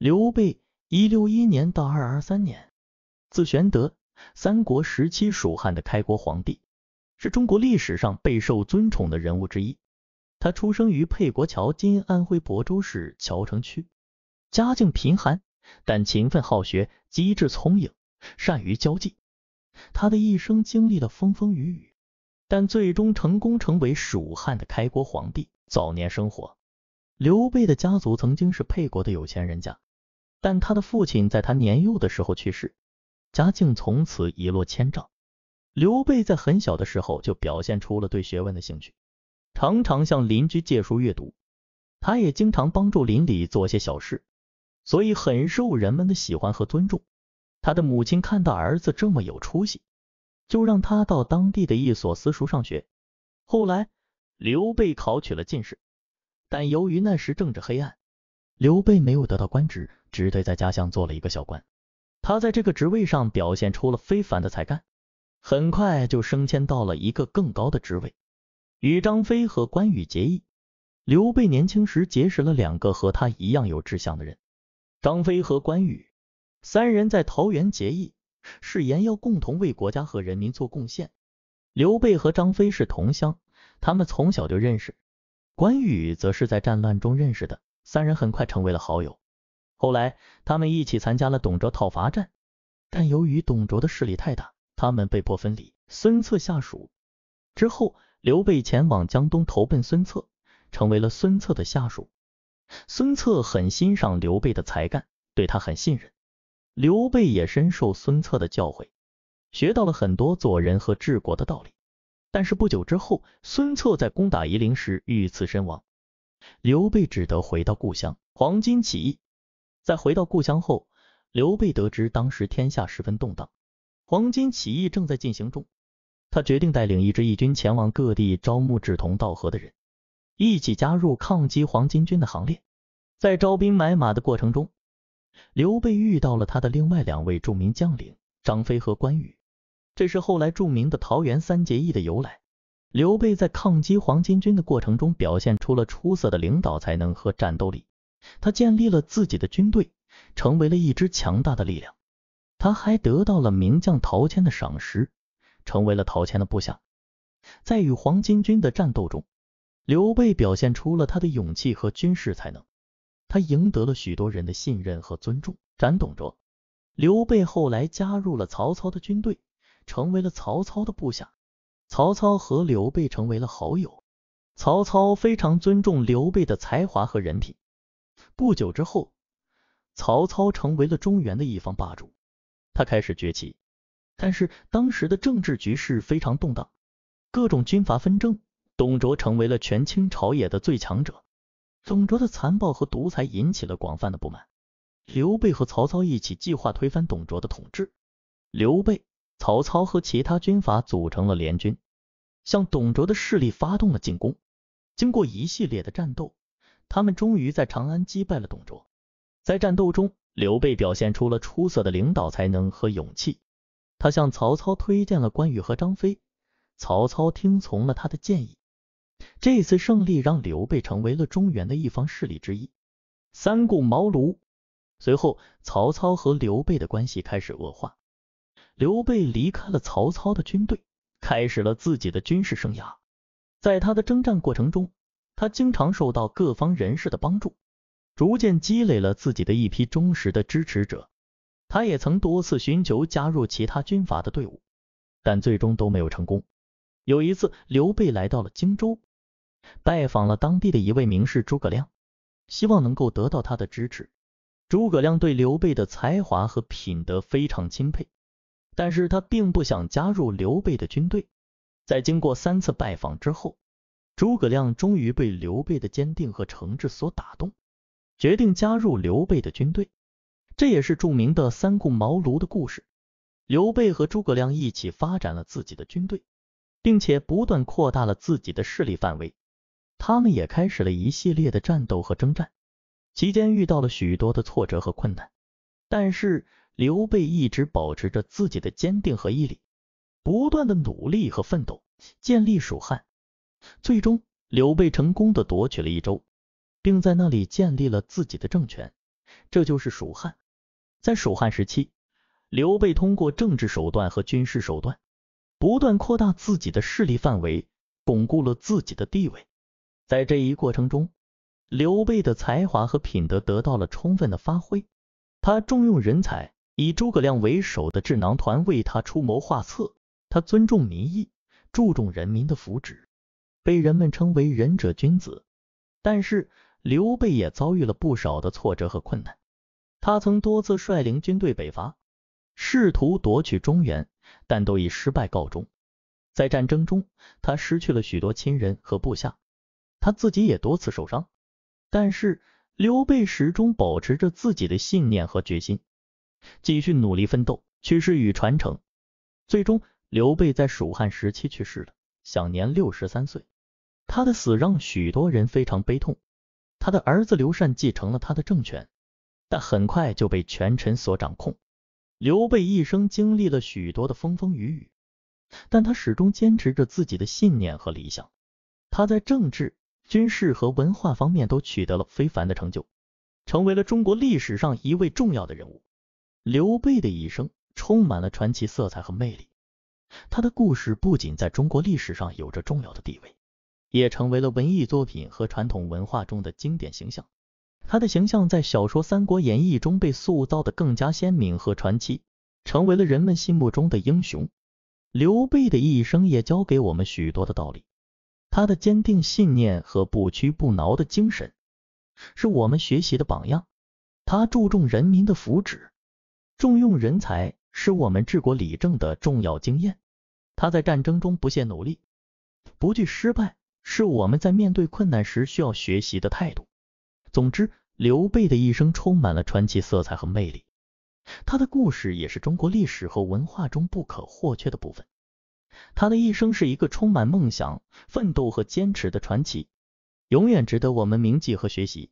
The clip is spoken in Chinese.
刘备（一六一年到二二三年），字玄德，三国时期蜀汉的开国皇帝，是中国历史上备受尊崇的人物之一。他出生于沛国桥（今安徽亳州市谯城区），家境贫寒，但勤奋好学，机智聪颖，善于交际。他的一生经历了风风雨雨，但最终成功成为蜀汉的开国皇帝。早年生活，刘备的家族曾经是沛国的有钱人家。但他的父亲在他年幼的时候去世，家境从此一落千丈。刘备在很小的时候就表现出了对学问的兴趣，常常向邻居借书阅读。他也经常帮助邻里做些小事，所以很受人们的喜欢和尊重。他的母亲看到儿子这么有出息，就让他到当地的一所私塾上学。后来，刘备考取了进士，但由于那时政治黑暗。刘备没有得到官职，只得在家乡做了一个小官。他在这个职位上表现出了非凡的才干，很快就升迁到了一个更高的职位。与张飞和关羽结义，刘备年轻时结识了两个和他一样有志向的人：张飞和关羽。三人在桃园结义，誓言要共同为国家和人民做贡献。刘备和张飞是同乡，他们从小就认识；关羽则是在战乱中认识的。三人很快成为了好友，后来他们一起参加了董卓讨伐战，但由于董卓的势力太大，他们被迫分离。孙策下属之后，刘备前往江东投奔孙策，成为了孙策的下属。孙策很欣赏刘备的才干，对他很信任。刘备也深受孙策的教诲，学到了很多做人和治国的道理。但是不久之后，孙策在攻打夷陵时遇刺身亡。刘备只得回到故乡。黄巾起义。在回到故乡后，刘备得知当时天下十分动荡，黄巾起义正在进行中，他决定带领一支义军前往各地招募志同道合的人，一起加入抗击黄巾军的行列。在招兵买马的过程中，刘备遇到了他的另外两位著名将领张飞和关羽，这是后来著名的桃园三结义的由来。刘备在抗击黄巾军的过程中表现出了出色的领导才能和战斗力，他建立了自己的军队，成为了一支强大的力量。他还得到了名将陶谦的赏识，成为了陶谦的部下。在与黄巾军的战斗中，刘备表现出了他的勇气和军事才能，他赢得了许多人的信任和尊重。斩董卓，刘备后来加入了曹操的军队，成为了曹操的部下。曹操和刘备成为了好友，曹操非常尊重刘备的才华和人品。不久之后，曹操成为了中原的一方霸主，他开始崛起。但是当时的政治局势非常动荡，各种军阀纷争，董卓成为了权倾朝野的最强者。董卓的残暴和独裁引起了广泛的不满，刘备和曹操一起计划推翻董卓的统治。刘备。曹操和其他军阀组成了联军，向董卓的势力发动了进攻。经过一系列的战斗，他们终于在长安击败了董卓。在战斗中，刘备表现出了出色的领导才能和勇气。他向曹操推荐了关羽和张飞，曹操听从了他的建议。这次胜利让刘备成为了中原的一方势力之一。三顾茅庐。随后，曹操和刘备的关系开始恶化。刘备离开了曹操的军队，开始了自己的军事生涯。在他的征战过程中，他经常受到各方人士的帮助，逐渐积累了自己的一批忠实的支持者。他也曾多次寻求加入其他军阀的队伍，但最终都没有成功。有一次，刘备来到了荆州，拜访了当地的一位名士诸葛亮，希望能够得到他的支持。诸葛亮对刘备的才华和品德非常钦佩。但是他并不想加入刘备的军队，在经过三次拜访之后，诸葛亮终于被刘备的坚定和诚挚所打动，决定加入刘备的军队。这也是著名的三顾茅庐的故事。刘备和诸葛亮一起发展了自己的军队，并且不断扩大了自己的势力范围。他们也开始了一系列的战斗和征战，期间遇到了许多的挫折和困难，但是。刘备一直保持着自己的坚定和毅力，不断的努力和奋斗，建立蜀汉。最终，刘备成功的夺取了益州，并在那里建立了自己的政权，这就是蜀汉。在蜀汉时期，刘备通过政治手段和军事手段，不断扩大自己的势力范围，巩固了自己的地位。在这一过程中，刘备的才华和品德得到了充分的发挥，他重用人才。以诸葛亮为首的智囊团为他出谋划策，他尊重民意，注重人民的福祉，被人们称为仁者君子。但是刘备也遭遇了不少的挫折和困难，他曾多次率领军队北伐，试图夺取中原，但都以失败告终。在战争中，他失去了许多亲人和部下，他自己也多次受伤。但是刘备始终保持着自己的信念和决心。继续努力奋斗，去世与传承。最终，刘备在蜀汉时期去世了，享年六十三岁。他的死让许多人非常悲痛。他的儿子刘禅继承了他的政权，但很快就被权臣所掌控。刘备一生经历了许多的风风雨雨，但他始终坚持着自己的信念和理想。他在政治、军事和文化方面都取得了非凡的成就，成为了中国历史上一位重要的人物。刘备的一生充满了传奇色彩和魅力，他的故事不仅在中国历史上有着重要的地位，也成为了文艺作品和传统文化中的经典形象。他的形象在小说《三国演义》中被塑造的更加鲜明和传奇，成为了人们心目中的英雄。刘备的一生也教给我们许多的道理，他的坚定信念和不屈不挠的精神是我们学习的榜样。他注重人民的福祉。重用人才是我们治国理政的重要经验。他在战争中不懈努力，不惧失败，是我们在面对困难时需要学习的态度。总之，刘备的一生充满了传奇色彩和魅力，他的故事也是中国历史和文化中不可或缺的部分。他的一生是一个充满梦想、奋斗和坚持的传奇，永远值得我们铭记和学习。